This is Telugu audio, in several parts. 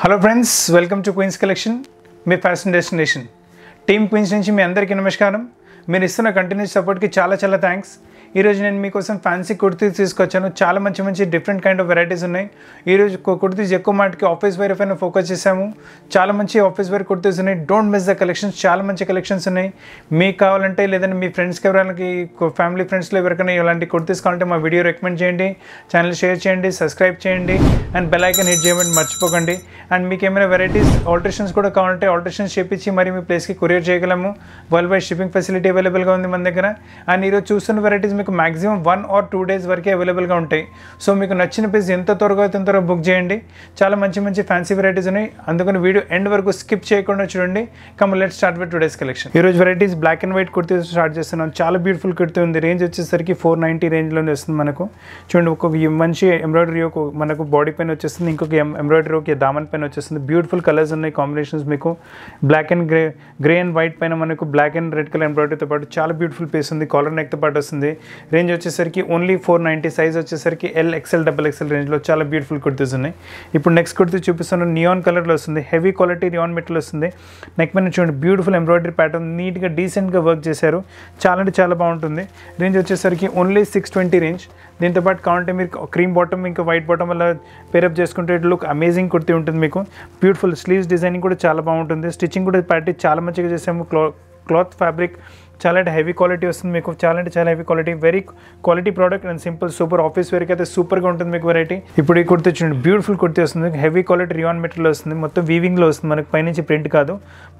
hello friends welcome to Queens collection మీ ఫ్యాషన్ డెస్టినేషన్ టీమ్ క్వీన్స్ నుంచి మీ అందరికీ నమస్కారం మీరు ఇస్తున్న కంటిన్యూస్ సపోర్ట్కి చాలా చాలా థ్యాంక్స్ ఈరోజు నేను మీకోసం ఫ్యాన్సీ కుర్తీస్ తీసుకొచ్చాను చాలా మంచి మంచి డిఫరెంట్ కైండ్ ఆఫ్ వెరైటీస్ ఉన్నాయి ఈరోజు కుర్తీస్ ఎక్కువ మాటికి ఆఫీస్ వేర్ పైన ఫోకస్ చేశాము చాలా మంచి ఆఫీస్ వేర్ కుర్తీస్ ఉన్నాయి డోంట్ మిస్ ద కలెక్షన్స్ చాలా మంచి కలెక్షన్స్ ఉన్నాయి మీకు కావాలంటే లేదంటే మీ ఫ్రెండ్స్కి ఎవరికి ఫ్యామిలీ ఫ్రెండ్స్లో ఎవరికైనా ఇలాంటి కుర్తీస్ కావాలంటే మా వీడియో రికమెండ్ చేయండి ఛానల్ షేర్ చేయండి సబ్స్క్రైబ్ చేయండి అండ్ బెల్ ఐకన్ హిట్ చేయమని మర్చిపోకండి అండ్ మీకు ఏమైనా వెరైటీస్ ఆల్ట్రేషన్స్ కూడా కావాలంటే ఆల్ట్రేషన్స్ చేపించి మరి మీ ప్లేస్కి కొరియర్ చేయగలము వరల్డ్ వైడ్ షిప్పింగ్ ఫెసిలిటీ అవైలబుల్గా ఉంది మన దగ్గర అండ్ ఈరోజు చూస్తున్న వెరైటీస్ మీకు maximum one or two days వరకే అవైలబుల్గా ఉంటాయి సో మీకు నచ్చిన పీస్ ఎంత త్వరగా అయితే త్వరగా బుక్ చేయండి చాలా మంచి మంచి ఫ్యాన్సీ వెరైటీస్ ఉన్నాయి అందుకని వీడియో ఎండ్ వరకు స్కిప్ చేయకుండా చూడండి come let start with days collection రోజు varieties black and white kurtis start చేస్తున్నాం చాలా బ్యూటిఫుల్ కుర్తీ ఉంది రేంజ్ వచ్చేసరికి ఫోర్ నైంటీ రేంజ్లోనే వస్తుంది మనకు చూడండి ఒక మంచి ఎంబ్రాయిడరీ ఒక మనకు బాడీ పైన వచ్చేస్తుంది ఇంకొక ఎంబ్రాయిడరీ ఒక దామన్ పైన వచ్చేస్తుంది బ్యూటిఫుల్ కలర్స్ ఉన్నాయి కాంబినేషన్స్ మీకు black and grey grey and white పైన మనకు బ్లాక్ అండ్ రెడ్ కలర్ ఎంబ్రాయిడరీతో పాటు చాలా బ్యూటిఫుల్ పీస్ ఉంది కాలర్ నెక్తో పాటు వస్తుంది రేంజ్ వచ్చేసరికి ఓన్లీ ఫోర్ నైంటీ సైజ్ వచ్చేసరికి ఎల్ ఎక్సెల్ డబుల్ ఎక్సెల్ రేంజ్లో చాలా బ్యూటిఫుల్ కుర్తీస్ ఉన్నాయి ఇప్పుడు నెక్స్ట్ కుర్తీ చూపిస్తున్నాను నియాన్ కలర్లో వస్తుంది హెవీ క్వాలిటీ నియాన్ మెటీరియల్ వస్తుంది నెక్ మీద చూడండి బ్యూటిఫుల్ ఎంబ్రాయిడరీ ప్యాటర్న్ నీట్గా డీసెంట్గా వర్క్ చేశారు చాలా అంటే చాలా బాగుంటుంది రేంజ్ వచ్చేసరికి ఓన్లీ సిక్స్ ట్వంటీ రేంజ్ దీంతోపాటు కావాలంటే మీరు క్రీమ్ బాటమ్ ఇంకా వైట్ బాటమ్ వల్ల పేరప్ చేసుకుంటే లుక్ అమేజింగ్ కుర్తీ ఉంటుంది మీకు బ్యూటిఫుల్ స్లీవ్స్ డిజైనింగ్ కూడా చాలా బాగుంటుంది స్టిచ్చింగ్ కూడా ప్యాటీ చాలా మంచిగా చేసాము క్లాత్ క్లాత్ ఫ్యాబ్రిక్ చాలా అంటే హెవీ క్వాలిటీ వస్తుంది మీకు చాలా అంటే చాలా heavy quality very quality product and simple super office వేర్కి అయితే సూపర్గా ఉంటుంది మీకు వెరైటీ ఇప్పుడు ఈ కుర్తి చూడండి బ్యూటిఫుల్ కుర్తి వస్తుంది హెవీ క్వాలిటీ రియాన్ మెటీరియల్ వస్తుంది మొత్తం వీవింగ్లో వస్తుంది మనకు పైనుంచి ప్రింట్ కాదు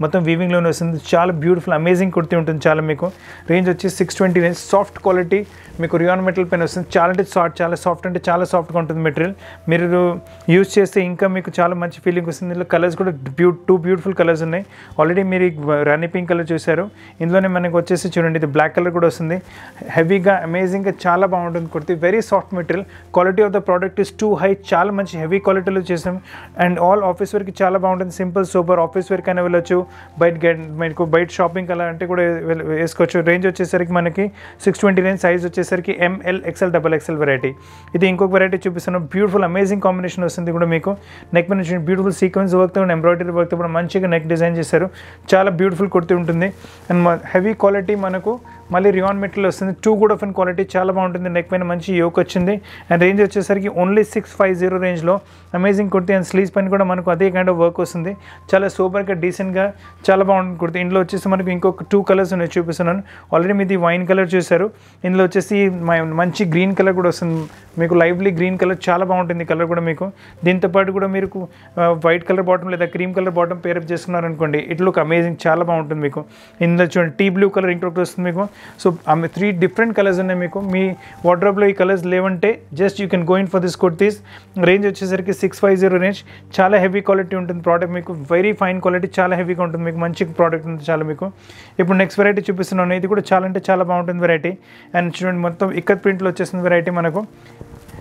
మొత్తం వీవింగ్లోనే వస్తుంది చాలా బ్యూటిఫుల్ అమేజింగ్ కుర్తి ఉంటుంది చాలా మీకు రేంజ్ వచ్చి six twenty range soft quality మీకు రియాన్ మెటీరియల్ పైన వస్తుంది చాలా అంటే సాఫ్ట్ చాలా సాఫ్ట్ అంటే చాలా సాఫ్ట్గా ఉంటుంది మెటీరియల్ మీరు యూజ్ చేస్తే ఇంకా మీకు చాలా మంచి ఫీలింగ్ వస్తుంది ఇందులో కలర్స్ కూడా బ్యూ టూ బ్యూటిఫుల్ కలర్స్ ఉన్నాయి ఆల్రెడీ మీరు రాణి పింక్ కలర్ చూశారు ఇందులోనే మనకు వచ్చేసి చూడండి ఇది బ్లాక్ కలర్ కూడా వస్తుంది హెవీగా అమేజింగ్గా చాలా బాగుంటుంది kurti very soft material quality of the product is too high చాలా మంచి హెవీ క్వాలిటీలో చేసాం అండ్ ఆల్ ఆఫీస్ వేర్కి చాలా బాగుంటుంది సింపుల్ సూపర్ ఆఫీస్ వేర్కి అయినా వెళ్ళొచ్చు బయట మీకు బయట షాపింగ్ అలా అంటే కూడా వేసుకోవచ్చు రేంజ్ వచ్చేసరికి మనకి సిక్స్ ట్వంటీ నైన్ సైజ్ వచ్చేసరికి M L XL double XL variety ఇది ఇంకొక వెరైటీ చూపిస్తున్నాం బ్యూటిఫుల్ అమేజింగ్ కాంబినేషన్ వస్తుంది కూడా మీకు నెక్ మీద బ్యూటిఫుల్ సీక్వెన్స్ వర్క్తో ఎంబ్రాయిడరీ వర్క్తో కూడా మంచిగా నెక్ డిజైన్ చేశారు చాలా బ్యూటిఫుల్ కుర్తి ఉంటుంది అండ్ హెవీ క్వాలిటీ क्वालिटी मन को మళ్ళీ రియాన్ మెటీరియల్ వస్తుంది too good of in quality చాలా బాగుంటుంది నెక్ పైన మంచి యోక్ వచ్చింది అండ్ రేంజ్ వచ్చేసరికి ఓన్లీ సిక్స్ ఫైవ్ జీరో రేంజ్లో అమేజింగ్ కుర్తి అండ్ స్లీవ్స్ పైన కూడా మనకు అదే కైండ్ ఆఫ్ వర్క్ వస్తుంది చాలా సూపర్గా డీసెంట్గా చాలా బాగుంటుంది కుర్తి ఇందులో వచ్చేసి మనకు ఇంకొక టూ కలర్స్ ఉన్నాయి చూపిస్తున్నాను ఆల్రెడీ మీది వైన్ కలర్ చూశారు ఇందులో వచ్చేసి మంచి గ్రీన్ కలర్ కూడా వస్తుంది మీకు లైవ్లీ గ్రీన్ కలర్ చాలా బాగుంటుంది కలర్ కూడా మీకు దీంతోపాటు కూడా మీరు వైట్ కలర్ బాటమ్ లేదా క్రీమ్ కలర్ బాటమ్ పేరప్ చేసుకున్నారనుకోండి ఇట్ లుక్ అమేజింగ్ చాలా బాగుంటుంది మీకు ఇందులో చూడండి టీ బ్లూ కలర్ ఇంకొకటి వస్తుంది మీకు సో ఆమె త్రీ డిఫరెంట్ కలర్స్ ఉన్నాయి మీకు మీ వాడ్రాప్లో ఈ కలర్స్ లేవంటే just you can going for this kurtis range వచ్చేసరికి సిక్స్ ఫైవ్ జీరో రేంజ్ చాలా హెవీ క్వాలిటీ ఉంటుంది ప్రోడక్ట్ మీకు వెరీ ఫైన్ క్వాలిటీ చాలా హెవీగా ఉంటుంది మీకు మంచి ప్రోడక్ట్ ఉంది చాలా మీకు ఇప్పుడు నెక్స్ట్ వెరైటీ చూపిస్తున్నాను ఇది కూడా చాలా అంటే చాలా బాగుంటుంది వెరైటీ అండ్ చూడండి మొత్తం ఇక్కడ ప్రింట్లో వచ్చేసిన వెరైటీ మనకు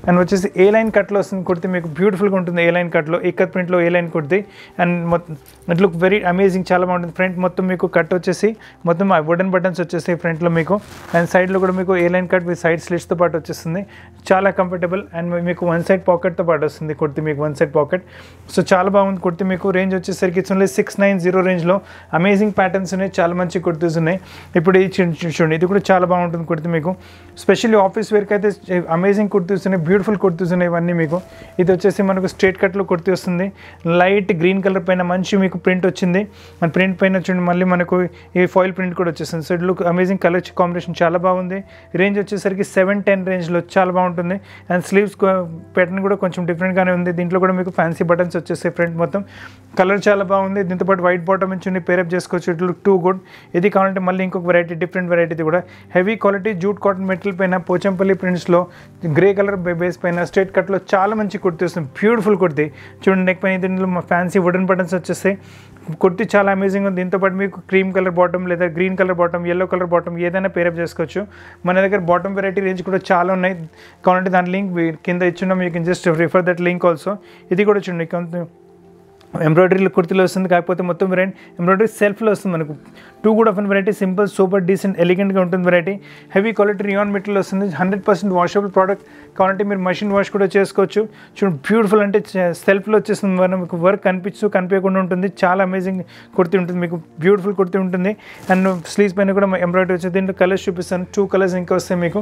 అండ్ వచ్చేసి ఏ లైన్ కట్లో వస్తుంది కుర్తి మీకు బ్యూటిఫుల్గా ఉంటుంది ఏ లైన్ కట్లో ఇక్కత్ ప్రింట్లో ఏ లైన్ కుర్తి అండ్ మొత్తం ఇట్ లుక్ వెరీ అమేజింగ్ చాలా బాగుంటుంది ఫ్రంట్ మొత్తం మీకు కట్ వచ్చేసి మొత్తం వుడెన్ బటన్స్ వచ్చేస్తాయి ఫ్రంట్లో మీకు అండ్ సైడ్లో కూడా మీకు A line cut with side స్లిట్స్తో పాటు వచ్చేస్తుంది చాలా కంఫర్టబుల్ అండ్ మీకు వన్ సైడ్ పాకెట్తో పాటు వస్తుంది కుర్తి మీకు వన్ సైడ్ పాకెట్ సో చాలా బాగుంది కుర్తి మీకు రేంజ్ వచ్చేసరికి ఇట్స్ సిక్స్ నైన్ జీరో రేంజ్లో అమేజింగ్ ప్యాటర్న్స్ ఉన్నాయి చాలా మంచి కుర్తీస్ ఉన్నాయి ఇప్పుడు ఇది చూడండి ఇది కూడా చాలా బాగుంటుంది కుర్తి మీకు స్పెషల్లీ ఆఫీస్ వేర్కి అయితే అమేజింగ్ కుర్తీస్ ఉన్నాయి బ్యూటిఫుల్ కుర్తీస్ ఉన్నాయి ఇవన్నీ మీకు ఇది వచ్చేసి మనకు స్ట్రేట్ కట్లో కుర్తీ వస్తుంది లైట్ గ్రీన్ కలర్ పైన మంచి మీకు ప్రింట్ వచ్చింది మన ప్రింట్ పైన వచ్చింది మళ్ళీ మనకు ఈ ఫాయిల్ ప్రింట్ కూడా వచ్చేసింది so it look amazing colour combination చాలా బాగుంది రేంజ్ వచ్చేసరికి సెవెన్ టెన్ రేంజ్లో చాలా బాగుంటుంది అండ్ స్లీవ్స్ ప్యాటర్న్ కూడా కొంచెం డిఫరెంట్గానే ఉంది దీంట్లో కూడా మీకు ఫ్యాన్సీ బటన్స్ వచ్చేసాయి ఫ్రంట్ మొత్తం కలర్ చాలా బాగుంది దీంతో పాటు వైట్ బాటమ్ నుంచి ఉండి పేరప్ చేసుకోవచ్చు ఇట్ లుక్ టూ గుడ్ ఇది కావాలంటే మళ్ళీ ఇంకొక వెరైటీ డిఫరెంట్ వెరైటీ కూడా heavy quality jute cotton material పైన పోచంపల్లి ప్రింట్స్లో గ్రే కలర్ బేస్ పైన స్ట్రేట్ కట్లో చాలా మంచి కుర్తి వస్తుంది బ్యూటిఫుల్ కుర్తి చూడండి నెక్ పైన దీంట్లో మా ఫ్యాన్సీ వుడెన్ బటన్స్ వచ్చేస్తాయి కుర్తి చాలా అమేజింగ్ ఉంది దీంతోపాటు మీకు క్రీమ్ కలర్ బాటమ్ లేదా green colour bottom yellow colour bottom ఏదైనా పేరప్ చేసుకోవచ్చు మన దగ్గర బాటమ్ వెరైటీ రేంజ్ కూడా చాలా ఉన్నాయి కావాలంటే దాని లింక్ కింద ఇచ్చిన మీకు just refer that link also ఇది కూడా చూడండి ఎంబ్రాయిడరీలో కుర్తీలో వస్తుంది కాకపోతే మొత్తం వెరైటీ ఎంబ్రాయిడరీ సెల్ఫ్లో వస్తుంది మనకు too good of variety simple super decent ఎలిగెంట్గా ఉంటుంది variety heavy quality rayon material వస్తుంది హండ్రెడ్ పర్సెంట్ వాషబుల్ ప్రోడక్ట్ కాబట్టి మీరు మషిన్ వాష్ కూడా చేసుకోవచ్చు చూడండి బ్యూటిఫుల్ అంటే సెల్ఫ్లో వచ్చేస్తుంది మీకు వర్క్ కనిపించు కనిపించకుండా ఉంటుంది చాలా అమేజింగ్ కుర్తీ ఉంటుంది మీకు బ్యూటిఫుల్ కుర్తీ ఉంటుంది అండ్ స్లీవ్స్ పైన కూడా ఎంబ్రాయిడరీ వచ్చింది దీంట్లో కలర్స్ చూపిస్తాను టూ కలర్స్ ఇంకా వస్తాయి మీకు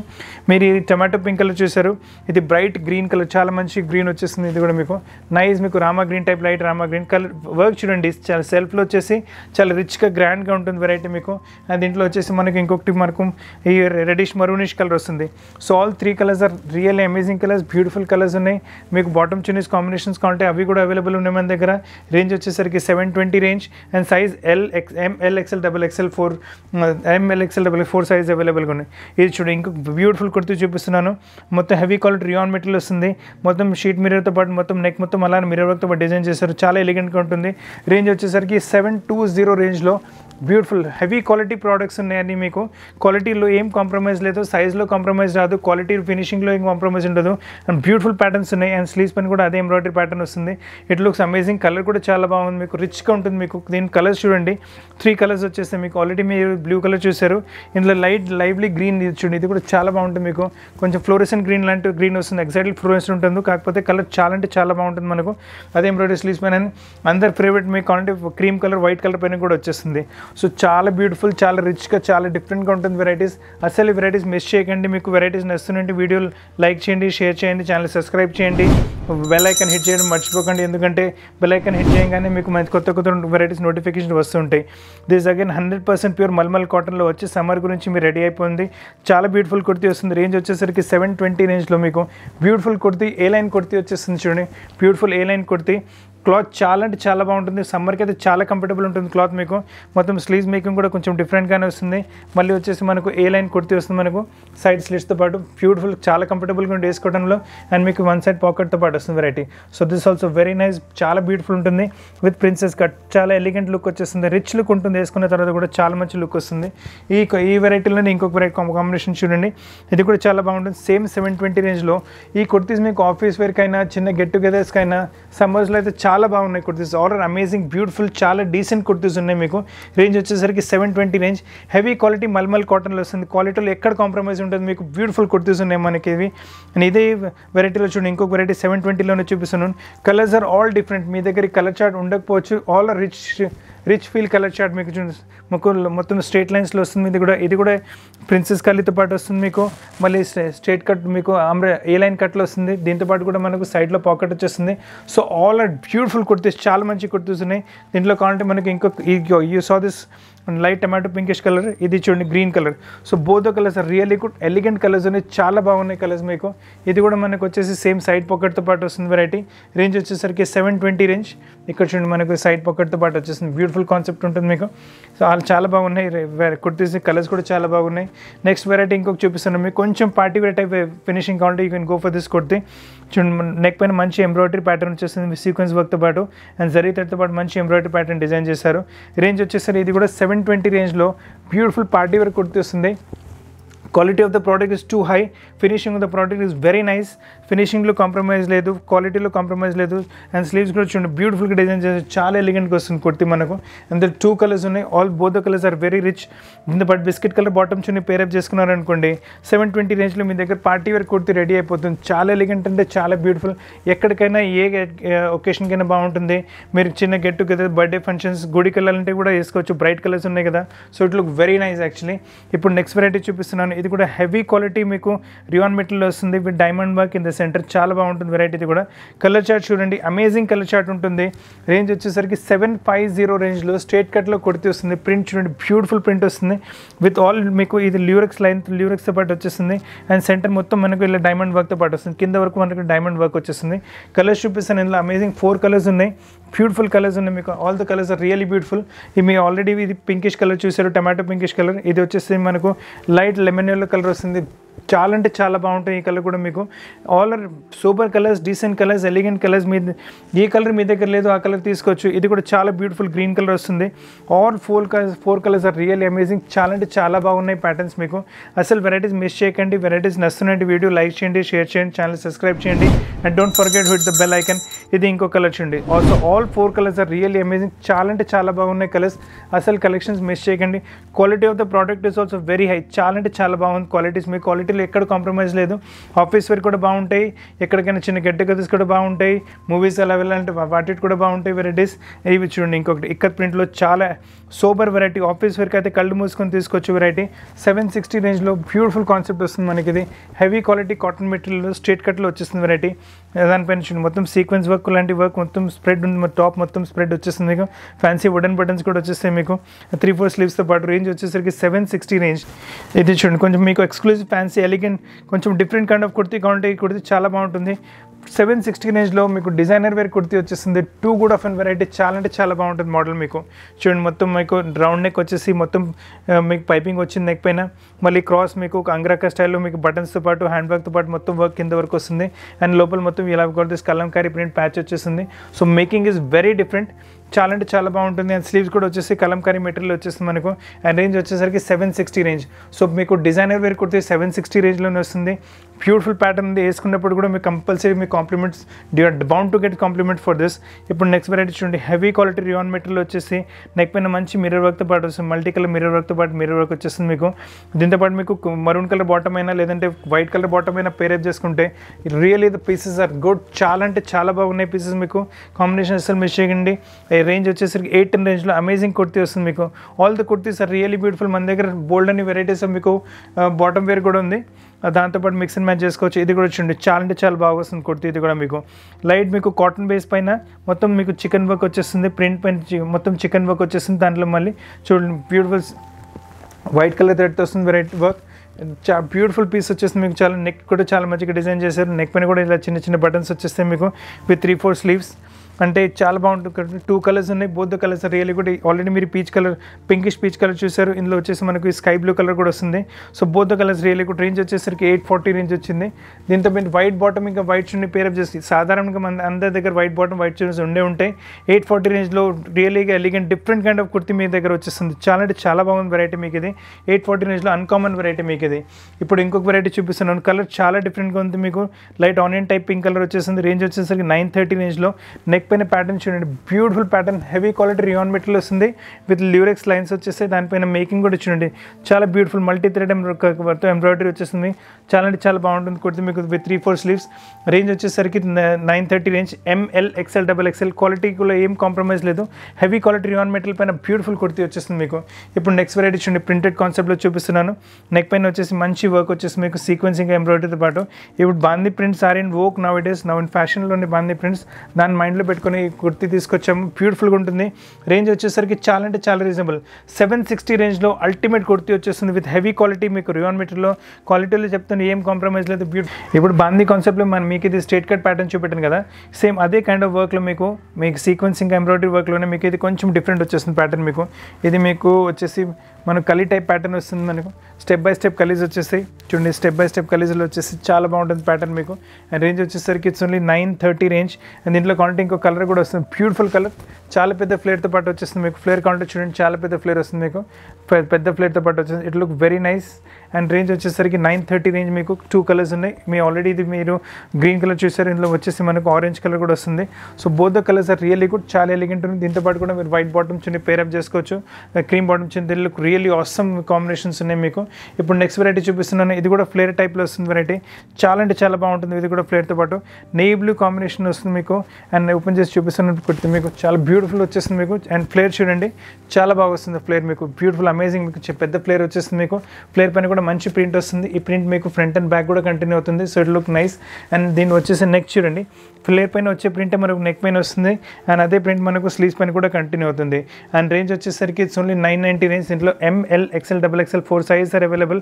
మీరు ఇది టమాటో పింక్ కలర్ చూసారు ఇది బ్రైట్ గ్రీన్ కలర్ చాలా మంచి గ్రీన్ వచ్చేస్తుంది ఇది కూడా మీకు నైస్ మీకు rama green type light rama green colour work చూడండి చాలా సెల్ఫ్లో వచ్చేసి చాలా రిచ్గా గ్రాండ్గా ఉంటుంది వెరైటీ మీకు దీంట్లో వచ్చేసి మనకి ఇంకొకటి మనకు ఈ రెడిష్ మరూనిష్ కలర్ వస్తుంది so all three colours are real amazing colours beautiful colours ఉన్నాయి మీకు బాటమ్ చునీస్ కాంబినేషన్స్ కావాలంటే అవి కూడా అవైలబుల్ ఉన్నాయి మన దగ్గర రేంజ్ వచ్చేసరికి seven twenty range and size L X M L XL double XL four M L XL double four size అవైలబుల్గా ఉన్నాయి ఇది చూడండి ఇంకొక బ్యూటిఫుల్ కుర్తీ చూపిస్తున్నాను మొత్తం హెవీ క్వాలిటీ రియాన్ మెటీరియల్ వస్తుంది మొత్తం షీట్ మిర్రర్తో పాటు మొత్తం నెక్ మొత్తం అలా మిర్రర్ వర్క్తో పాటు డిజైన్ చేశారు చాలా ఎలిగెంట్గా ఉంటుంది రేంజ్ వచ్చేసరికి సెవెన్ టూ జీరో రేంజ్లో బ్యూటిఫుల్ హెవీ క్వాలిటీ ప్రోడక్ట్స్ ఉన్నాయండి మీకు క్వాలిటీలో ఏం కాంప్రమైజ్ లేదు సైజ్లో కాంప్రమైజ్ రాదు క్వాలిటీ ఫినిషింగ్లో ఏం కాంప్రమైజ్ ఉండదు అండ్ బ్యూటిఫుల్ ప్యాటర్న్స్ ఉన్నాయి అండ్ స్లీవ్స్ పైన కూడా అదే ఎంబ్రాయిడరీ ప్యాటర్న్ వస్తుంది ఇట్ లుక్స్ అమేజింగ్ కలర్ కూడా చాలా బాగుంది మీకు రిచ్గా ఉంటుంది మీకు దీని కలర్స్ చూడండి త్రీ కలర్స్ వచ్చేస్తే మీకు ఆల్రెడీ మీరు బ్లూ కలర్ చూశారు ఇందులో లైట్ లైవ్లీ గ్రీన్ చూడండి ఇది కూడా చాలా బాగుంటుంది మీకు కొంచెం ఫ్లోరిసన్ గ్రీన్ లాంటి గ్రీన్ వస్తుంది ఎగ్జాక్ట్లీ ఫ్లోరిసన్ ఉంటుంది కాకపోతే కలర్ చాలా అంటే చాలా బాగుంటుంది మనకు అదే ఎంబ్రాయిడరీ స్లీవ్స్ పైన అందరి ఫేవరెట్ మీకు quality cream colour white colour పైన కూడా వచ్చేస్తుంది సో చాలా బ్యూటిఫుల్ చాలా రిచ్గా చాలా డిఫరెంట్గా ఉంటుంది వెరైటీస్ అసలు వెరైటీస్ మిస్ చేయకండి మీకు వెరైటీస్ నచ్చుతుంటే వీడియోలు లైక్ చేయండి షేర్ చేయండి ఛానల్ సబ్స్క్రైబ్ చేయండి బెల్లైకన్ ఐకన్ హిట్ చేయడం మర్చిపోకండి ఎందుకంటే బెల్లైకన్ ఐకన్ హిట్ చేయగానే మీకు మంచి కొత్త కొత్త వెరైటీస్ నోటిఫికేషన్ వస్తుంటాయి this again hundred percent pure mulmul కాటన్లో వచ్చి సమ్మర్ గురించి మీరు రెడీ అయిపోయింది చాలా బ్యూటిఫుల్ కుర్తీ వస్తుంది రేంజ్ వచ్చేసరికి సెవెన్ ట్వంటీ రేంజ్లో మీకు beautiful kurti A line kurti వచ్చేస్తుంది చూడండి beautiful A line kurti cloth చాలా అంటే చాలా బాగుంటుంది సమ్మర్కి అయితే చాలా కంఫర్టబుల్ ఉంటుంది క్లాత్ మీకు మొత్తం స్లీవ్స్ మేకింగ్ కూడా కొంచెం డిఫరెంట్గానే వస్తుంది మళ్ళీ వచ్చేసి మనకు ఏ లైన్ కుర్తి వస్తుంది మనకు సైడ్ స్లీవ్స్తో పాటు బ్యూటిఫుల్ చాలా కంఫర్టబుల్గా ఉంటుంది వేసుకోవడంలో అండ్ మీకు వన్ సైడ్ పాకెట్తో పాటు వస్తుంది variety so this also very nice చాలా బ్యూటిఫుల్ ఉంటుంది విత్ ప్రిన్సెస్ కట్ చాలా ఎలిగెంట్ లుక్ వచ్చేస్తుంది రిచ్ లుక్ ఉంటుంది వేసుకున్న తర్వాత కూడా చాలా మంచి లుక్ వస్తుంది ఈ ఈ వెరైటీలోనే ఇంకొక వెరైటీ కాంబినేషన్ చూడండి ఇది కూడా చాలా బాగుంటుంది సేమ్ సెవెన్ ట్వంటీ రేంజ్లో ఈ కుర్తీస్ మీకు ఆఫీస్ వేర్కైనా చిన్న గెట్ టుగెదర్స్కైనా సమ్మర్స్లో అయితే చాలా చాలా బాగున్నాయి కుర్తీస్ ఆర్డర్ అమేజింగ్ బ్యూటిఫుల్ చాలా డీసెంట్ కుర్తీస్ ఉన్నాయి మీకు రేంజ్ వచ్చేసరికి seven twenty range heavy quality mulmul కాటన్లో వస్తుంది క్వాలిటీలో ఎక్కడ కాంప్రమైజ్ ఉంటుంది మీకు బ్యూటిఫుల్ కుర్తీస్ ఉన్నాయి మనకి ఇవి అండ్ ఇదే వెరైటీలో చూడండి ఇంకొక వెరైటీ సెవెన్ ట్వంటీలోనే చూపిస్తున్నాను కలర్స్ ఆర్ ఆల్ డిఫరెంట్ మీ దగ్గర కలర్ చార్ట్ ఉండకపోవచ్చు all rich rich feel colour chart మీకు మీకు మొత్తం స్ట్రేట్ లైన్స్లో వస్తుంది ఇది కూడా ఇది కూడా ప్రిన్సెస్ కలీతో పాటు వస్తుంది మీకు మళ్ళీ స్ట్రేట్ కట్ మీకు ఆమ్ర ఏ లైన్ కట్లో వస్తుంది దీంతో పాటు కూడా మనకు సైడ్లో పాకెట్ వచ్చేస్తుంది so all are beautiful kurtis చాలా మంచి కుర్తీస్ ఉన్నాయి దీంట్లో కావాలంటే మనకి ఇంకొక you saw this light tomato pinkish colour ఇది చూడండి green colour so both colours really good elegant colours ఉన్నాయి చాలా బాగున్నాయి కలర్స్ మీకు ఇది కూడా మనకు వచ్చేసి సేమ్ సైడ్ పాకెట్తో పాటు వస్తుంది వెరైటీ రేంజ్ వచ్చేసరికి సెవెన్ ట్వంటీ రేంజ్ ఇక్కడ చూడండి మనకు సైడ్ పాకెట్తో పాటు వచ్చేసింది బ్యూటిఫుల్ కాన్సెప్ట్ ఉంటుంది మీకు సో వాళ్ళు చాలా బాగున్నాయి కుర్తీస్ కలర్స్ కూడా చాలా బాగున్నాయి నెక్స్ట్ వెరైటీ ఇంకొక చూపిస్తున్నాను మీకు కొంచెం పార్టీ వేర్ టైప్ ఫినిషింగ్ కావాలంటే you can go for this kurti చూడండి నెక్ పైన మంచి ఎంబ్రాయిడరీ ప్యాటర్న్ వచ్చేసింది సీక్వెన్స్ వర్క్తో పాటు అండ్ జరీ పాటు మంచి ఎంబ్రాయిడరీ ప్యాటర్న్ డిజైన్ చేశారు రేంజ్ వచ్చేసరికి ఇది కూడా సెవెన్ సెవెన్ ట్వంటీ రేంజ్లో బ్యూటిఫుల్ పార్టీ వర్క్ కుర్తీ వస్తుంది quality of the product is too high finishing of the product is very nice ఫినిషింగ్లో కాంప్రమైజ్ లేదు క్వాలిటీలో కాంప్రమైజ్ లేదు అండ్ స్లీవ్స్ కూడా చూడండి బ్యూటిఫుల్గా డిజైన్ చేసి చాలా ఎలిగెంట్గా వస్తుంది కుర్తి మనకు అండ్ టూ కలర్స్ ఉన్నాయి all both colours are very rich దీంతో పాటు biscuit colour bottom chunni pair up చేసుకున్నారనుకోండి సెవెన్ ట్వంటీ రేంజ్లో మీ దగ్గర పార్టీ వేర్ కుర్తి రెడీ అయిపోతుంది చాలా ఎలిగెంట్ అంటే చాలా బ్యూటిఫుల్ ఎక్కడికైనా ఏ ఒకేషన్కైనా బాగుంటుంది మీరు చిన్న గెట్ టుగెదర్ బర్త్డే ఫంక్షన్స్ గుడికి వెళ్ళాలంటే కూడా వేసుకోవచ్చు బ్రైట్ కలర్స్ ఉన్నాయి కదా so it look very nice actually ఇప్పుడు నెక్స్ట్ వెరైటీ చూపిస్తున్నాను ఇది కూడా హెవీ క్వాలిటీ మీకు రియాన్ మెటీరియల్ వస్తుంది with diamond work in the centre చాలా బాగుంటుంది వెరైటీ కూడా కలర్ చార్ట్ చూడండి అమేజింగ్ కలర్ చార్ట్ ఉంటుంది రేంజ్ వచ్చేసరికి సెవెన్ ఫైవ్ జీరో రేంజ్లో స్ట్రేట్ కట్లో కొడితే వస్తుంది ప్రింట్ చూడండి బ్యూటిఫుల్ ప్రింట్ వస్తుంది విత్ ఆల్ మీకు ఇది ల్యూరిక్స్ లైన్ ల్యూరిక్స్తో పాటు వచ్చేస్తుంది అండ్ సెంటర్ మొత్తం మనకు ఇలా డైమండ్ వర్క్తో పాటు వస్తుంది కింద వరకు మనకు డైమండ్ వర్క్ వచ్చేస్తుంది కలర్స్ చూపిస్తాను ఇందులో అమేజింగ్ ఫోర్ కలర్స్ ఉన్నాయి బ్యూటిఫుల్ కలర్స్ ఉన్నాయి మీకు all the colours are really beautiful ఇది మీ ఆల్రెడీ ఇది పింకిష్ కలర్ చూసారు టమాటో పింకిష్ కలర్ ఇది వచ్చేసి మనకు లైట్ లెమన్ ఎల్లో కలర్ వస్తుంది చాలా అంటే చాలా బాగుంటాయి ఈ కలర్ కూడా మీకు all super colours decent colours elegant colours మీ ఏ కలర్ మీ దగ్గర లేదు ఆ కలర్ తీసుకోవచ్చు ఇది కూడా చాలా బ్యూటిఫుల్ గ్రీన్ కలర్ వస్తుంది all four colours four colours are real amazing చాలా అంటే చాలా బాగున్నాయి ప్యాటర్న్స్ మీకు అసలు వెరైటీస్ మిస్ చేయకండి వెరైటీస్ నచ్చుతున్నాయి వీడియో లైక్ చేయండి షేర్ చేయండి ఛానల్ సబ్స్క్రైబ్ చేయండి and don't forget hit the bell icon ఇది ఇంకో కలర్ చూడండి also all four colours are real amazing చాలా అంటే చాలా బాగున్నాయి కలర్స్ అసలు కలెక్షన్స్ మిస్ చేయకండి quality of the product is also very high చాలా అంటే చాలా బాగుంది క్వాలిటీస్ మీ క్వాలిటీ క్వాలిటీలో ఎక్కడ కాంప్రమైజ్ లేదు ఆఫీస్ వరకు కూడా బాగుంటాయి ఎక్కడికైనా చిన్న గడ్డ గదిస్ కూడా బాగుంటాయి మూవీస్ అలా వెళ్ళాలంటే వాటి కూడా బాగుంటాయి వెరైటీస్ ఇవి చూడండి ఇంకొకటి ఇక్కత్ ప్రింట్లో చాలా సూపర్ వెరైటీ ఆఫీస్ వరకు అయితే కళ్ళు మూసుకొని తీసుకొచ్చే వెరైటీ సెవెన్ సిక్స్టీ రేంజ్లో బ్యూటిఫుల్ కాన్సెప్ట్ వస్తుంది మనకి ఇది హెవీ క్వాలిటీ కాటన్ మెటీరియల్లో స్ట్రేట్ కట్లో వచ్చేస్తుంది వెరైటీ దానిపైన చూడండి మొత్తం సీక్వెన్స్ వర్క్ లాంటి వర్క్ మొత్తం స్ప్రెడ్ ఉంది టాప్ మొత్తం స్ప్రెడ్ వచ్చేస్తుంది మీకు ఫ్యాన్సీ వుడెన్ బటన్స్ కూడా వచ్చేస్తాయి మీకు త్రీ ఫోర్ స్లీవ్స్తో పాటు రేంజ్ వచ్చేసరికి సెవెన్ సిక్స్టీ రేంజ్ ఇది చూడండి కొంచెం మీకు ఎక్స్క్లూజివ్ ఫ్యాన్సీ ఫ్యాన్సీ ఎలిగెంట్ కొంచెం డిఫరెంట్ కైండ్ ఆఫ్ కుర్తీ కావాలంటే కుర్తి కుర్తీ చాలా బాగుంటుంది సెవెన్ సిక్స్టీ రేంజ్లో మీకు డిజైనర్ వేర్ కుర్తీ వచ్చేసింది too good of and variety చాలా అంటే చాలా బాగుంటుంది మోడల్ మీకు చూడండి మొత్తం మీకు రౌండ్ నెక్ వచ్చేసి మొత్తం మీకు పైపింగ్ వచ్చింది నెక్ పైన మళ్ళీ క్రాస్ మీకు అంగ్రాక స్టైల్లో మీకు బటన్స్తో పాటు హ్యాండ్ బ్యాగ్తో పాటు మొత్తం వర్క్ కింద వరకు వస్తుంది అండ్ లోపల మొత్తం ఇలా కొడితే కలంకారీ ప్రింట్ ప్యాచ్ వచ్చేసింది so making is very different చాలా అంటే చాలా బాగుంటుంది అండ్ స్లీవ్స్ కూడా వచ్చేసి కలంకారీ మెటీరియల్ వచ్చేస్తుంది మనకు అండ్ రేంజ్ వచ్చేసరికి సెవెన్ సిక్స్టీ రేంజ్ సో మీకు designer wear kurti seven sixty రేంజ్లోనే వస్తుంది బ్యూటిఫుల్ ప్యాటర్న్ ఉంది వేసుకున్నప్పుడు కూడా మీకు కంపల్సరీ మీకు compliments are bound to get compliment for this ఇప్పుడు నెక్స్ట్ వెరైటీ చూడండి హెవీ క్వాలిటీ రియాన్ మెటీరియల్ వచ్చేసి నెక్ పైన మంచి మిర్రర్ వర్క్తో పాటు వస్తుంది మల్టీ కలర్ మిర్రర్ వర్క్తో పాటు మిర్రర్ వర్క్ వచ్చేస్తుంది మీకు దీంతో పాటు మీకు మరూన్ కలర్ బాటమ్ అయినా లేదంటే వైట్ కలర్ బాటమ్ అయినా పేరప్ చేసుకుంటే really the pieces are good చాలా అంటే చాలా బాగున్నాయి పీసెస్ మీకు కాంబినేషన్ అసలు మిస్ చేయండి రేంజ్ వచ్చేసరికి ఎయిట్ టెన్ రేంజ్లో అమేజింగ్ కుర్తీ వస్తుంది మీకు all the kurtis are really beautiful మన దగ్గర బోల్డ్ అని వెరైటీస్ మీకు బాటమ్ వేర్ కూడా ఉంది దాంతోపాటు మిక్స్ అండ్ మ్యాచ్ చేసుకోవచ్చు ఇది కూడా చూడండి చాలా అంటే చాలా బాగా వస్తుంది కుర్తి ఇది కూడా మీకు లైట్ మీకు కాటన్ బేస్ పైన మొత్తం మీకు చికెన్ వర్క్ వచ్చేస్తుంది ప్రింట్ పైన మొత్తం చికెన్ వర్క్ వచ్చేస్తుంది దాంట్లో మళ్ళీ చూడండి బ్యూటిఫుల్ వైట్ కలర్ థ్రెడ్ వస్తుంది వెరైటీ వర్క్ చా బ్యూటిఫుల్ పీస్ వచ్చేసి మీకు చాలా నెక్ కూడా చాలా మంచిగా డిజైన్ చేశారు నెక్ పైన కూడా ఇలా చిన్న చిన్న బటన్స్ వచ్చేస్తాయి మీకు విత్ త్రీ ఫోర్ స్లీవ్స్ అంటే చాలా బాగుంటుంది టూ కలర్స్ ఉన్నాయి బోధ కలర్స్ రియల్ కూడా ఆల్రెడీ మీరు peach colour pinkish peach colour చూసారు ఇందులో వచ్చేసి మనకి స్కై బ్లూ కలర్ కూడా వస్తుంది సో బోత్ కలర్స్ రియల్ కూడా రేంజ్ వచ్చేసరికి ఎయిట్ ఫార్టీ రేంజ్ వచ్చింది దీంతో మీరు వైట్ బాటమ్ ఇంకా వైట్ షూని పేరప్ చేసి సాధారణంగా మన అందరి దగ్గర వైట్ బాటమ్ వైట్ షూస్ ఉండే ఉంటాయి ఎయిట్ ఫార్టీ రేంజ్లో రియల్గా elegant different kind of kurti మీ దగ్గర వచ్చేస్తుంది చాలా అంటే చాలా బాగుంది వెరైటీ మీకు ఇది ఎయిట్ ఫార్టీ రేంజ్లో అన్కామన్ వెరైటీ మీకు ఇది ఇప్పుడు ఇంకొక వెరైటీ చూపిస్తున్నాను కలర్ చాలా డిఫరెంట్గా ఉంది మీకు light onion type pink colour వచ్చేసింది రేంజ్ వచ్చేసరికి నైన్ థర్టీ రేంజ్లో నెక్ పైన ప్యాటర్న్ చూడండి beautiful pattern heavy quality rayon material వస్తుంది విత్ లిరిక్స్ లైన్స్ వచ్చేస్తాయి దానిపైన మేకింగ్ కూడా చూడండి చాలా beautiful multi thread work embroidery వచ్చేస్తుంది చాలా అంటే చాలా బాగుంటుంది కుర్తి మీకు with three four sleeves range వచ్చేసరికి nine thirty range M L XL double XL quality కూడా ఏం కాంప్రమైజ్ లేదు హెవీ క్వాలిటీ రియాన్ మెటీరియల్ పైన బ్యూటిఫుల్ కుర్తి వచ్చేస్తుంది మీకు ఇప్పుడు నెక్స్ట్ వెరైటీ చూడండి ప్రింటెడ్ కాన్సెప్ట్లో చూపిస్తున్నాను నెక్ పైన వచ్చేసి మంచి వర్క్ వచ్చేసి మీకు సీక్వెన్సింగ్ ఎంబ్రాయిడరీతో పాటు ఇప్పుడు బాందీ prints are in vogue now it is now in ఉండే బాందీ ప్రింట్స్ దాని మైండ్లో పెట్టుకుని కుర్తీ తీసుకొచ్చాము బ్యూటిఫుల్గా ఉంటుంది రేంజ్ వచ్చేసరికి చాలా అంటే చాలా రీజనబుల్ సెవెన్ సిక్స్టీ రేంజ్లో అల్టిమేట్ కుర్తీ వచ్చేస్తుంది విత్ హెవీ క్వాలిటీ మీకు రియోన్ మీటర్లో క్వాలిటీలో చెప్తుంది ఏం కాంప్రమైజ్ లేదు బ్యూటిఫుల్ ఇప్పుడు బాందీ కాన్సెప్ట్లో మనం మీకు ఇది స్ట్రేట్ కట్ ప్యాటర్న్ చూపెట్టాను కదా సేమ్ అదే కైండ్ ఆఫ్ వర్క్లో మీకు మీకు సీక్వెన్సింగ్ ఎంబ్రాయిడరీ వర్క్లోనే మీకు ఇది కొంచెం డిఫరెంట్ వచ్చేస్తుంది ప్యాటర్న్ మీకు ఇది మీకు వచ్చేసి మనకు కలీ టైప్ ప్యాటర్న్ వస్తుంది మనకు స్టెప్ బై స్టెప్ కలీజ్ వచ్చేసి చూడండి స్టెప్ బై స్టెప్ కలీజ్లో వచ్చేసి చాలా బాగుంటుంది ప్యాటర్న్ మీకు అండ్ రేంజ్ వచ్చేసరికి it's only nine thirty range and దీంట్లో క్వాలిటీ ఇంకొక కలర్ కూడా వస్తుంది బ్యూటిఫుల్ కలర్ చాలా పెద్ద ఫ్లేర్తో పాటు వచ్చేస్తుంది మీకు ఫ్లేర్ కౌంటర్ చూడండి చాలా పెద్ద ఫ్లేర్ వస్తుంది మీకు పెద్ద ఫ్లేర్తో పాటు వచ్చేస్తుంది it look very nice and range వచ్చేసరికి నైన్ థర్టీ రేంజ్ మీకు టూ కలర్స్ ఉన్నాయి మీ ఆల్రెడీ ఇది మీరు గ్రీన్ కలర్ చూసారు ఇందులో వచ్చేసి మనకు ఆరెంజ్ కలర్ కూడా వస్తుంది so both colours are really good చాలా ఎలిగెంట్ ఉంది దీంతో పాటు కూడా మీరు వైట్ బాటమ్ చిన్న పేరప్ చేసుకోవచ్చు క్రీమ్ బాటమ్ చిన్న రియల్లీ ఆసమ్ కాంబినేషన్స్ ఉన్నాయి మీకు ఇప్పుడు నెక్స్ట్ వెరైటీ చూపిస్తున్నాను ఇది కూడా ఫ్లేర్ టైప్లో వస్తుంది వెరైటీ చాలా అంటే చాలా బాగుంటుంది ఇది కూడా ఫ్లేర్తో పాటు నెయ్యి బ్లూ కాంబినేషన్ వస్తుంది మీకు అండ్ ఓపెన్ చేసి చూపిస్తున్నట్టు కుర్తి మీకు చాలా బ్యూటిఫుల్ వచ్చేస్తుంది మీకు అండ్ ఫ్లేర్ చూడండి చాలా బాగా వస్తుంది ఫ్లేర్ మీకు బ్యూటిఫుల్ అమేజింగ్ మీకు పెద్ద ఫ్లేర్ వచ్చేస్తుంది మీకు ఫ్లేర్ పైన కూడా మంచి ప్రింట్ వస్తుంది ఈ ప్రింట్ మీకు ఫ్రంట్ అండ్ బ్యాక్ కూడా కంటిన్యూ అవుతుంది so it look nice and దీన్ని వచ్చేసి నెక్ చూడండి ఫ్లేర్ పైన వచ్చే ప్రింట్ మనకు నెక్ పైన వస్తుంది అండ్ అదే ప్రింట్ మనకు స్లీవ్స్ పైన కూడా కంటిన్యూ అవుతుంది అండ్ రేంజ్ వచ్చేసరికి it's only nine ninety range దీంట్లో M L XL double XL four size are available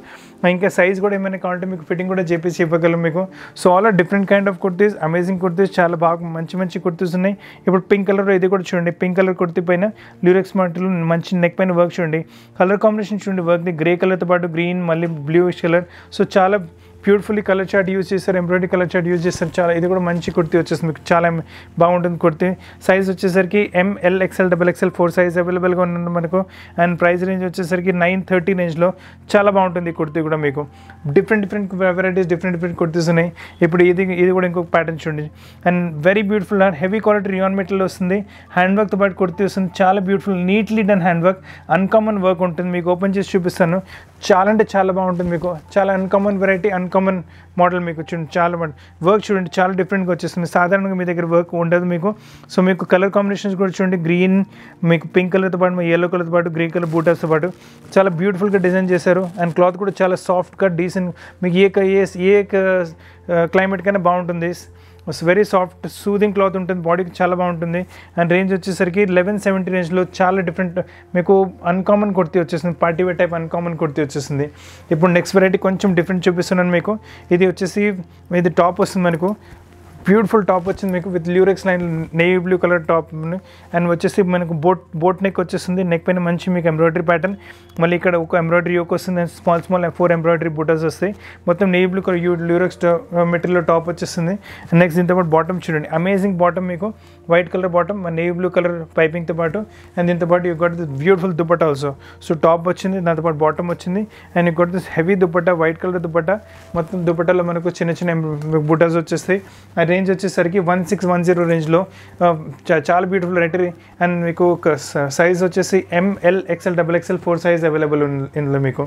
ఇంకా సైజ్ కూడా ఏమైనా కావాలంటే మీకు ఫిట్టింగ్ కూడా చేపేసి ఇవ్వగలం మీకు so all different kind of kurtis amazing kurtis చాలా బాగా మంచి మంచి కుర్తీస్ ఉన్నాయి ఇప్పుడు పింక్ కలర్ ఇది కూడా చూడండి పింక్ కలర్ కుర్తీ పైన ల్యూరెక్స్ మాటలు మంచి నెక్ పైన వర్క్ చూడండి కలర్ కాంబినేషన్ చూడండి వర్క్ది గ్రే కలర్తో పాటు గ్రీన్ మళ్ళీ మళ్ళీ బ్లూష్ కలర్ సో చాలా బ్యూటిఫుల్లీ కలర్ చార్ట్ యూజ్ చేశారు ఎంబ్రాయిడరీ కలర్ చార్ట్ యూజ్ చేశారు చాలా ఇది కూడా మంచి కుర్తీ వచ్చేసి మీకు చాలా బాగుంటుంది కుర్తీ సైజ్ వచ్చేసరికి M L XL double XL four size అవైలబుల్గా ఉన్నది మనకు అండ్ ప్రైస్ రేంజ్ వచ్చేసరికి నైన్ థర్టీ రేంజ్లో చాలా బాగుంటుంది ఈ కుర్తీ కూడా మీకు different different varieties different different kurtis ఉన్నాయి ఇప్పుడు ఇది ఇది కూడా ఇంకొక ప్యాటర్న్ చూడండి and very beautiful and heavy quality rayon material వస్తుంది హ్యాండ్ వర్క్తో పాటు కుర్తీ వస్తుంది చాలా beautiful neatly done hand work uncommon work ఉంటుంది మీకు ఓపెన్ చేసి చూపిస్తాను చాలా అంటే చాలా బాగుంటుంది మీకు చాలా అన్కామన్ వెరైటీ అన్కామన్ మోడల్ మీకు చూడండి చాలా బాగుంది వర్క్ చూడండి చాలా డిఫరెంట్గా వచ్చేస్తుంది సాధారణంగా మీ దగ్గర వర్క్ ఉండదు మీకు సో మీకు కలర్ కాంబినేషన్స్ కూడా చూడండి గ్రీన్ మీకు పింక్ కలర్తో పాటు మీకు ఎల్లో కలర్తో పాటు గ్రీన్ కలర్ బూటాస్తో పాటు చాలా బ్యూటిఫుల్గా డిజైన్ చేశారు అండ్ క్లాత్ కూడా చాలా సాఫ్ట్గా డీసెంట్ మీకు ఏ ఏ క్లైమేట్ కైనా బాగుంటుంది వెరీ సాఫ్ట్ సూదింగ్ క్లాత్ ఉంటుంది బాడీకి చాలా బాగుంటుంది అండ్ రేంజ్ వచ్చేసరికి లెవెన్ సెవెంటీ రేంజ్లో చాలా డిఫరెంట్ మీకు అన్కామన్ కుర్తి వచ్చేసింది party wear type uncommon kurti వచ్చేసింది ఇప్పుడు నెక్స్ట్ వెరైటీ కొంచెం డిఫరెంట్ చూపిస్తున్నాను మీకు ఇది వచ్చేసి ఇది టాప్ వస్తుంది మనకు బ్యూటిఫుల్ టాప్ వచ్చింది మీకు with lurex line navy blue colour top and వచ్చేసి మనకు బోట్ బోట్ నెక్ వచ్చేసింది నెక్ పైన మంచి మీకు ఎంబ్రాయిడరీ ప్యాటర్న్ మళ్ళీ ఇక్కడ ఒక ఎంబ్రాయిడరీ యోక్ వస్తుంది small small four embroidery butas వస్తాయి మొత్తం navy blue colour you lurex material top వచ్చేస్తుంది నెక్స్ట్ దీంతో పాటు బాటమ్ చూడండి అమేజింగ్ బాటమ్ మీకు white colour bottom navy blue colour పైపింగ్తో పాటు అండ్ దీంతో పాటు you got this beautiful dupatta also so top వచ్చింది దాంతో పాటు బాటమ్ వచ్చింది and you got this heavy dupatta white colour dupatta మొత్తం దుపట్టాలో మనకు చిన్న చిన్న బుటాస్ వచ్చేస్తాయి ఆ రేంజ్ వచ్చేసరికి వన్ సిక్స్ వన్ జీరో రేంజ్లో చాలా బ్యూటిఫుల్ రైటరీ అండ్ మీకు సైజ్ వచ్చేసి M L XL double XL four size size available ఇందులో మీకు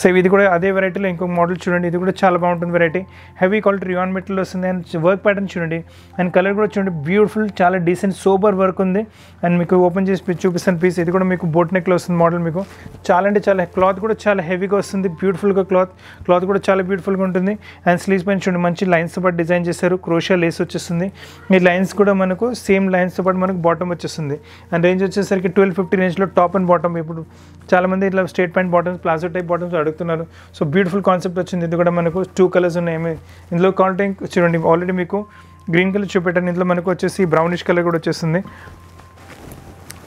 సో ఇది కూడా అదే వెరైటీలో ఇంకొక మోడల్ చూడండి ఇది కూడా చాలా బాగుంటుంది variety heavy quality rayon material వస్తుంది అండ్ వర్క్ ప్యాటర్న్ చూడండి అండ్ కలర్ కూడా చూడండి బ్యూటిఫుల్ చాలా డీసెంట్ సూపర్ వర్క్ ఉంది అండ్ మీకు ఓపెన్ చేసి చూపిస్తాను పీస్ ఇది కూడా మీకు బోట్ నెక్లో వస్తుంది మోడల్ మీకు చాలా అంటే చాలా క్లాత్ కూడా చాలా హెవీగా వస్తుంది బ్యూటిఫుల్గా క్లాత్ క్లాత్ కూడా చాలా బ్యూటిఫుల్గా ఉంటుంది అండ్ స్లీవ్ పైన చూడండి మంచి లైన్స్తో పాటు డిజైన్ చేశారు క్రోషియా లేస్ వచ్చేస్తుంది ఈ లైన్స్ కూడా మనకు సేమ్ లైన్స్తో పాటు మనకు బాటమ్ వచ్చేస్తుంది అండ్ రేంజ్ వచ్చేసరికి ట్వెల్వ్ ఫిఫ్టీ రేంజ్లో టాప్ అండ్ బాటమ్ ఇప్పుడు చాలామంది ఇట్లా straight pant bottoms palazzo type bottoms అడుగుతున్నారు సో బ్యూటిఫుల్ కాన్సెప్ట్ వచ్చింది ఇది కూడా మనకు టూ కలర్స్ ఉన్నాయి ఇందులో కాంటెంట్ చూడండి ఆల్రెడీ మీకు గ్రీన్ కలర్ చూపెట్టాను ఇందులో మనకు వచ్చేసి బ్రౌనిష్ కలర్ కూడా వచ్చేస్తుంది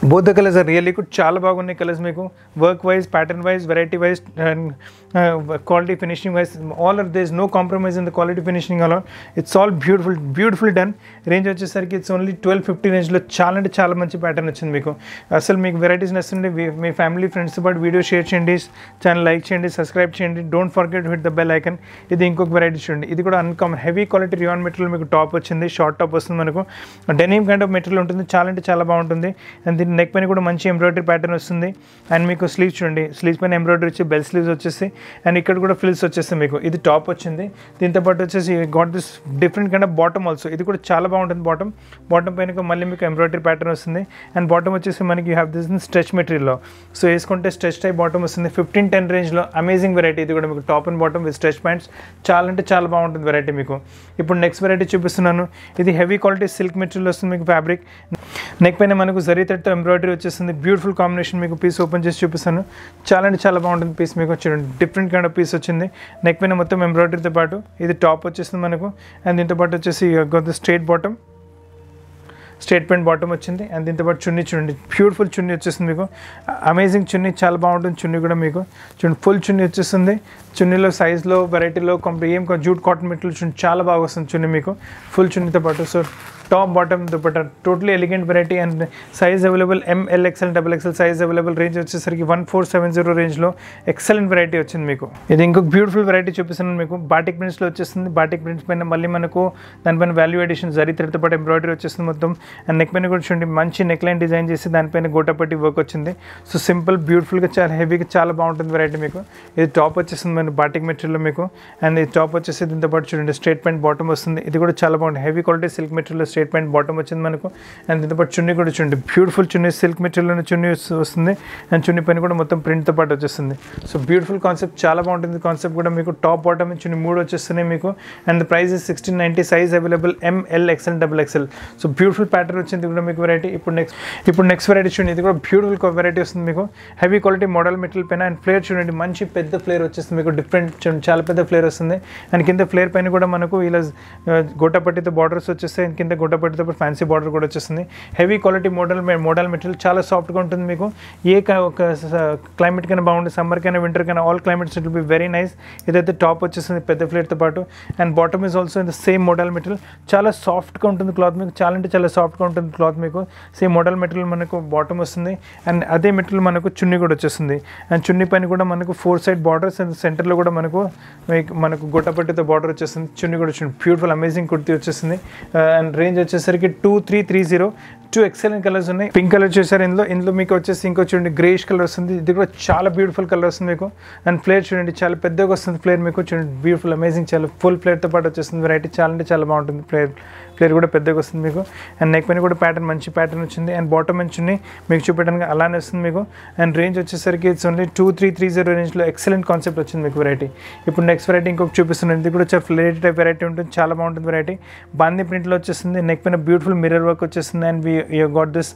both the colours are really good చాలా బాగున్నాయి కలర్స్ మీకు work wise pattern wise variety wise quality finishing wise all are there's no compromise in the quality finishing అలా it's all beautiful beautiful done range వచ్చేసరికి ఇట్స్ ఓన్లీ ట్వెల్వ్ ఫిఫ్టీ రేంజ్లో చాలా అంటే చాలా మంచి ప్యాటర్న్ వచ్చింది మీకు అసలు మీకు వెరైటీస్ నచ్చుంటే మీ ఫ్యామిలీ ఫ్రెండ్స్తో పాటు వీడియో షేర్ చేయండి ఛానల్ లైక్ చేయండి సబ్స్క్రైబ్ చేయండి don't forget hit the bell icon ఇది ఇంకొక వెరైటీ చూడండి ఇది కూడా uncommon heavy quality rayon material మీకు టాప్ వచ్చింది షార్ట్ టాప్ వస్తుంది మనకు డెనిమ్ కైండ్ ఆఫ్ మెటీరియల్ ఉంటుంది చాలా అంటే చాలా బాగుంటుంది అండ్ ఇది నెక్ పైన కూడా మంచి ఎంబ్రాయిడరీ ప్యాటర్న్ వస్తుంది అండ్ మీకు స్లీవ్స్ చూడండి స్లీవ్స్ పైన ఎంబ్రాయిడరీ వచ్చి బెల్ స్లీవ్స్ వచ్చేసి అండ్ ఇక్కడ కూడా ఫిల్స్ వచ్చేసి మీకు ఇది టాప్ వచ్చింది దీంతో పాటు వచ్చేసి got this different kind of bottom also ఇది కూడా చాలా బాగుంటుంది బాటమ్ బాటమ్ పైన మళ్ళీ మీకు ఎంబ్రాయిడరీ ప్యాటర్న్ వస్తుంది అండ్ బాటమ్ వచ్చేసి మనకి యూ హ్యావ్ దిస్ స్ట్రెచ్ మెటీరియల్లో సో వేసుకుంటే స్ట్రెచ్ టైప్ బాటమ్ వస్తుంది ఫిఫ్టీన్ టెన్ రేంజ్లో అమేజింగ్ వెరైటీ ఇది కూడా మీకు top and bottom with stretch pants చాలా అంటే చాలా బాగుంటుంది వెరైటీ మీకు ఇప్పుడు నెక్స్ట్ వెరైటీ చూపిస్తున్నాను ఇది హెవీ క్వాలిటీ సిల్క్ మెటీరియల్ వస్తుంది మీకు ఫ్యాబ్రిక్ నెక్ పైన మనకు జరీ ఎంబ్రాయిడరీ వచ్చేసింది బ్యూటిఫుల్ కాంబినేషన్ మీకు పీస్ ఓపెన్ చేసి చూపిస్తాను చాలా అంటే చాలా బాగుంటుంది పీస్ మీకు చూడండి డిఫరెంట్ కైండ్ ఆఫ్ పీస్ వచ్చింది నెక్ పైన మొత్తం ఎంబ్రాయిడరీతో పాటు ఇది టాప్ వచ్చేసింది మనకు అండ్ దీంతో పాటు వచ్చేసి straight bottom straight pant bottom వచ్చింది అండ్ దీంతో పాటు చున్నీ చూడండి బ్యూటిఫుల్ చున్నీ వచ్చేసింది మీకు అమేజింగ్ చున్నీ చాలా బాగుంటుంది చున్నీ కూడా మీకు చూడండి ఫుల్ చున్నీ వచ్చేస్తుంది చున్నీలో సైజులో వెరైటీలో కంపెనీ ఏం జూట్ కాటన్ మెట్లు చూడండి చాలా బాగా వస్తుంది చున్నీ మీకు ఫుల్ చున్నీతో పాటు so top bottom dupatta totally elegant variety and size available M L XL double XL size available range వచ్చేసరికి వన్ ఫోర్ సెవెన్ జీరో రేంజ్లో ఎక్సలెంట్ వెరైటీ వచ్చింది మీకు ఇది ఇంకొక బ్యూటిఫుల్ వెరైటీ చూపిస్తున్నాను మీకు బాటిక్ ప్రింట్స్లో వచ్చేస్తుంది బాటిక్ ప్రింట్స్ పైన మళ్ళీ మనకు దానిపైన వాల్యూ ఎడిషన్ జరీ పాటు ఎంబ్రాయిడరీ వచ్చేస్తుంది మొత్తం అండ్ నెక్ పైన కూడా చూడండి మంచి నెక్ లైన్ డిజైన్ చేసి దానిపైన గోటపట్టి వర్క్ వచ్చింది సో సింపుల్ బ్యూటిఫుల్గా చాలా హెవీగా చాలా బాగుంటుంది వెరైటీ మీకు ఇది టాప్ వచ్చేసింది మన బాటిక్ మెటీరియల్ మీకు అండ్ ఇది టాప్ వచ్చేసి దీంతో పాటు చూడండి స్ట్రేట్ ప్యాంట్ బాటమ్ వస్తుంది ఇది కూడా చాలా బాగుంటుంది heavy quality silk material statement bottom వచ్చింది మనకు అండ్ దీంతోపాటు చున్నీ కూడా చూడండి బ్యూటిఫుల్ చున్నీ సిల్క్ మెటీరియల్లోనే చున్నీ వస్తుంది అండ్ చున్నీ పని కూడా మొత్తం ప్రింట్తో పాటు వచ్చేస్తుంది సో బ్యూటిఫుల్ కాన్సెప్ట్ చాలా బాగుంటుంది కాన్సెప్ట్ కూడా మీకు టాప్ బాటమ్ చున్నీ మూడు వచ్చేస్తున్నాయి మీకు and price sixteen ninety size available M L XL double XL so beautiful pattern వచ్చింది కూడా మీకు వెరైటీ ఇప్పుడు నెక్స్ట్ ఇప్పుడు నెక్స్ట్ వెరైటీ చూడండి ఇది కూడా బ్యూటిఫుల్ వెరైటీ వస్తుంది మీకు హెవీ క్వాలిటీ మోడల్ మెటీరియల్ పైన అండ్ ఫ్లేర్ చూడండి మంచి పెద్ద ఫ్లేర్ వచ్చేస్తుంది మీకు డిఫరెంట్ చూడండి చాలా పెద్ద ఫ్లేర్ వస్తుంది అండ్ కింద ఫ్లేర్ పైన కూడా మనకు ఇలా గోటపట్టితో బార్డర్స్ వచ్చేస్తాయి కింద గుట్టబట్టె తో ఫ్యాన్సీ బోర్డర్ కూడా వచ్చేస్తుంది heavy quality model metal model metal చాలా సాఫ్ట్ గా ఉంటుంది మీకు ఏ కలైమేట్ కైనా బాగుంది సమ్మర్ కైనా వింటర్ కైనా all climates it will be very nice ఇదె టాప్ వచ్చేస్తుంది పెథ ఫ్లేట్ తో పాటు and bottom is also in the same model metal చాలా సాఫ్ట్ గా ఉంటుంది క్లాత్ మీకు చాలంటి చాలా సాఫ్ట్ గా ఉంటుంది క్లాత్ మీకు సేమ్ మోడల్ మెటీరియల్ మనకు బాటమ్ వస్తుంది అండ్ అదే మెటల్ మనకు చున్నీ కూడా వచ్చేస్తుంది అండ్ చున్నీ పని కూడా మనకు four side borders and centre లో కూడా మనకు మే మనకు గుట్టబట్టె తో బోర్డర్ వచ్చేస్తుంది చున్నీ కూడా బ్యూటిఫుల్ అమేజింగ్ కుర్తీ వచ్చేస్తుంది అండ్ రే రేంజ్ వచ్చేసరికి two three three zero two excellent colours ఉన్నాయి పింక్ కలర్ చూసారు ఇందులో ఇందులో మీకు వచ్చేసి ఇంకో చూడండి గ్రేష్ కలర్ వస్తుంది ఇది కూడా చాలా బ్యూటిఫుల్ కలర్ వస్తుంది మీకు అండ్ ఫ్లేర్ చూడండి చాలా పెద్దగా వస్తుంది ఫ్లేర్ మీకు చూడండి బ్యూటిఫుల్ అమేజింగ్ చాలా ఫుల్ ఫ్లేర్తో పాటు వచ్చేస్తుంది వెరైటీ చాలా అంటే చాలా బాగుంటుంది ఫ్లేర్ ప్లేయర్ కూడా పెద్దగా వస్తుంది మీకు అండ్ నెక్ పైన కూడా ప్యాటర్న్ మంచి ప్యాటర్న్ వచ్చింది అండ్ బాటమ్ మంచుని మీకు చూపించడానికి అలానే వస్తుంది మీకు అండ్ రేంజ్ వచ్చేసరికి it's only two three three zero రేంజ్లో ఎక్సలెంట్ కాన్సెప్ట్ వచ్చింది మీకు వెరైటీ ఇప్పుడు నెక్స్ట్ వెరైటీ ఇంకొక చూపిస్తున్నాను ఇది కూడా చాలా ఫ్లేట్ టైప్ వెరైటీ ఉంటుంది చాలా బాగుంటుంది వెరైటీ బాంది ప్రింట్లో వచ్చేస్తుంది నెక్ పైన బ్యూటిఫుల్ మిర్రర్ వర్క్ వచ్చేస్తుంది and we you got this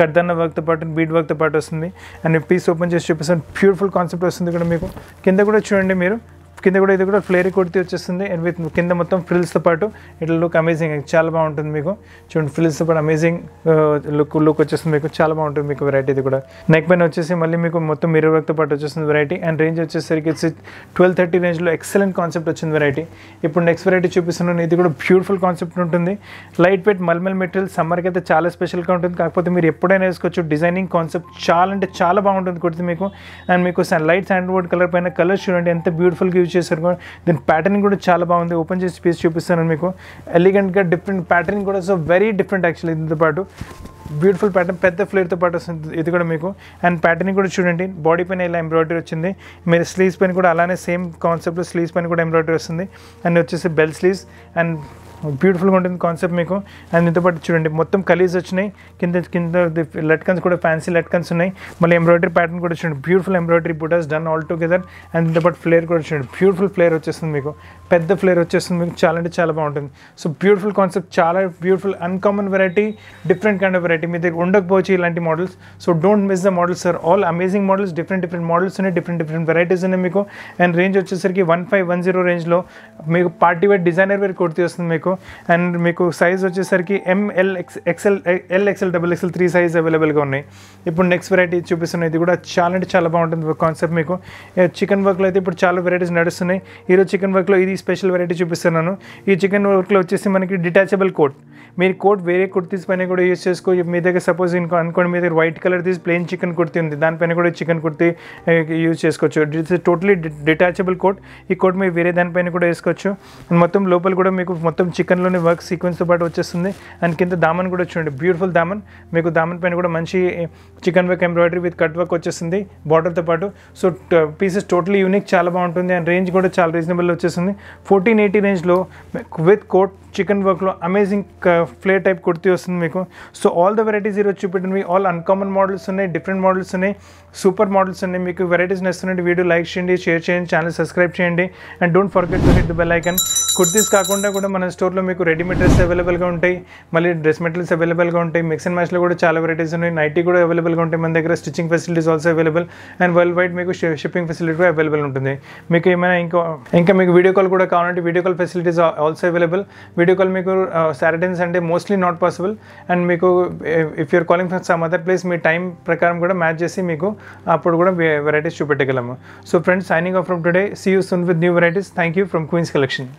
కడ్దన్న వర్క్తో పాటు బీడ్ వర్క్తో పాటు వస్తుంది అండ్ పీస్ ఓపెన్ చేసి చూపిస్తాను బ్యూటిఫుల్ కాన్సెప్ట్ వస్తుంది కూడా మీకు కింద కూడా చూడండి మీరు కింద కూడా ఇది కూడా ఫ్లేరీ కుర్తి వచ్చేస్తుంది అండ్ విత్ కింద మొత్తం ఫ్రిల్స్తో పాటు ఇట్లా లుక్ అమేజింగ్ చాలా బాగుంటుంది మీకు చూడండి ఫ్రిల్స్తో పాటు అమేజింగ్ లుక్ లుక్ వచ్చేస్తుంది మీకు చాలా బాగుంటుంది మీకు వెరైటీ ఇది కూడా నెక్ పైన వచ్చేసి మళ్ళీ మీకు మొత్తం మీరు వర్క్తో పాటు వచ్చేస్తుంది వెరైటీ అండ్ రేంజ్ వచ్చేసరికి ట్వెల్వ్ థర్టీ రేంజ్లో ఎక్సలెంట్ కాన్సెప్ట్ వచ్చింది వెరైటీ ఇప్పుడు నెక్స్ట్ వెరైటీ చూపిస్తున్నాను ఇది కూడా బ్యూటిఫుల్ కాన్సెప్ట్ ఉంటుంది లైట్ వెయిట్ మల్మల్ మెటీరియల్ సమ్మర్కి అయితే చాలా స్పెషల్గా ఉంటుంది కాకపోతే మీరు ఎప్పుడైనా వేసుకోవచ్చు డిజైనింగ్ కాన్సెప్ట్ చాలా అంటే చాలా బాగుంటుంది కుర్తి మీకు అండ్ మీకు లైట్ బోర్డ్ కలర్ పైన కలర్ చూడండి ఎంత బ్యూటిఫుల్గా యూజ్ చేశారు కూడా దీని ప్యాటర్న్ కూడా చాలా బాగుంది ఓపెన్ చేసి పీస్ చూపిస్తాను మీకు ఎలిగెంట్గా డిఫరెంట్ ప్యాటర్న్ కూడా సో వెరీ డిఫరెంట్ యాక్చువల్లీ దీంతో పాటు బ్యూటిఫుల్ ప్యాటర్న్ పెద్ద ఫ్లేర్తో పాటు వస్తుంది ఇది కూడా మీకు అండ్ ప్యాటర్న్ కూడా చూడండి బాడీ పైన ఇలా ఎంబ్రాయిడరీ వచ్చింది మీరు స్లీవ్స్ పైన కూడా అలానే సేమ్ కాన్సెప్ట్లో స్లీవ్స్ పైన కూడా ఎంబ్రాయిడరీ వస్తుంది అండ్ వచ్చేసి బెల్ స్లీవ్స్ అండ్ బ్యూటిఫుల్గా ఉంటుంది కాన్సెప్ట్ మీకు అండ్ దీంతో పాటు చూడండి మొత్తం కలీజ్ వచ్చినాయి కింద కింద లెట్కన్స్ కూడా ఫ్యాన్సీ లెట్కన్స్ ఉన్నాయి మళ్ళీ ఎంబ్రాయిడరీ ప్యాటర్న్ కూడా చూడండి బ్యూటిఫుల్ ఎంబ్రాయిడరీ బుటాస్ డన్ ఆల్ టుగెదర్ అండ్ దీంతో పాటు ఫ్లేర్ కూడా చూడండి బ్యూటిఫుల్ ఫ్లేర్ వచ్చేస్తుంది మీకు పెద్ద ఫ్లేర్ వచ్చేస్తుంది మీకు చాలా అంటే చాలా బాగుంటుంది సో బ్యూటిఫుల్ కాన్సెప్ట్ చాలా beautiful uncommon variety different kind of variety మీ దగ్గర ఉండకపోవచ్చు ఇలాంటి models so don't miss the models sir all amazing models different different models ఉన్నాయి డిఫరెంట్ డిఫరెంట్ వెరైటీస్ ఉన్నాయి మీకు అండ్ రేంజ్ వచ్చేసరికి వన్ ఫైవ్ వన్ జీరో రేంజ్లో మీకు party wear designer wear kurti వస్తుంది మీకు అండ్ మీకు సైజ్ వచ్చేసరికి M L X XL L XL double XL three size అవైలబుల్గా ఉన్నాయి ఇప్పుడు నెక్స్ట్ వెరైటీ చూపిస్తున్నాయి ఇది కూడా చాలా అంటే చాలా బాగుంటుంది కాన్సెప్ట్ మీకు చికెన్ వర్క్లో అయితే ఇప్పుడు చాలా వెరైటీస్ నడుస్తున్నాయి ఈరోజు చికెన్ వర్క్లో ఇది స్పెషల్ వెరైటీ చూపిస్తున్నాను ఈ చికెన్ వర్క్లో వచ్చేసి మనకి డిటాచబుల్ కోట్ మీరు కోట్ వేరే కుర్తీస్ పైన కూడా యూస్ చేసుకో మీ దగ్గర సపోజ్ ఇంకో అనుకోండి మీ దగ్గర వైట్ కలర్ తీసి ప్లెయిన్ చికెన్ కుర్తీ ఉంది దానిపైన కూడా చికెన్ కుర్తీ యూజ్ చేసుకోవచ్చు ఇట్స్ టోటలీ డిటాచబుల్ కోట్ ఈ కోట్ మీరు వేరే దానిపైన కూడా వేసుకోవచ్చు మొత్తం లోపల కూడా మీకు మొత్తం చికెన్లోని వర్క్ సీక్వెన్స్తో పాటు వచ్చేస్తుంది అండ్ కింద దామన్ కూడా చూడండి బ్యూటిఫుల్ దామన్ మీకు దామన్ పైన కూడా మంచి chikan work embroidery with cut work వచ్చేసింది బార్డర్తో పాటు సో పీసెస్ టోటలీ యూనిక్ చాలా బాగుంటుంది అండ్ రేంజ్ కూడా చాలా రీజనబుల్ వచ్చేసింది ఫోర్టీన్ ఎయిటీ రేంజ్లో విత్ కోట్ చికెన్ వర్క్లో అమేజింగ్ ఫ్లే టైప్ కుర్తి వస్తుంది మీకు సో ఆల్ ద వెరైటీస్ ఈరోజు చూపెట్టినవి ఆల్ అన్కామన్ మోడల్స్ ఉన్నాయి డిఫరెంట్ మోడల్స్ ఉన్నాయి సూపర్ మోడల్స్ ఉన్నాయి మీకు వెరైటీస్ నేస్తున్నట్టు వీడియో లైక్ చేయండి షేర్ చేయండి ఛానల్ సబ్స్క్రైబ్ చేయండి and don't forget to hit the bell icon kurtis కాకుండా కూడా మన స్టోర్లో మీకు రెడీమేడ్ డ్రెస్ అవైలబుల్గా ఉంటాయి మళ్ళీ డ్రెస్ మెటీరియల్స్ అవైలబుల్గా ఉంటాయి మిక్స్ అండ్ మ్యాచ్లో కూడా చాలా వెరైటీస్ ఉన్నాయి నైటీ కూడా అవైలబుల్గా ఉంటాయి మన దగ్గర stitching facilities also available and world wide మీకు షిప్పింగ్ ఫెసిలిటీ కూడా అవైలబుల్ ఉంటుంది మీకు ఏమైనా ఇంకా ఇంకా మీకు వీడియో కాల్ కూడా కావాలంటే video call facilities also available video call మీకు సాటర్డే uh, అండ్ అంటే మోస్ట్లీ నాట్ పాసిబుల్ అండ్ మీకు if you're calling from some other place మీ టైం ప్రకారం కూడా మ్యాచ్ చేసి మీకు అప్పుడు కూడా వెరైటీస్ చూపెట్టగలము so friends signing off from today see you soon with new varieties thank you from Queen's collection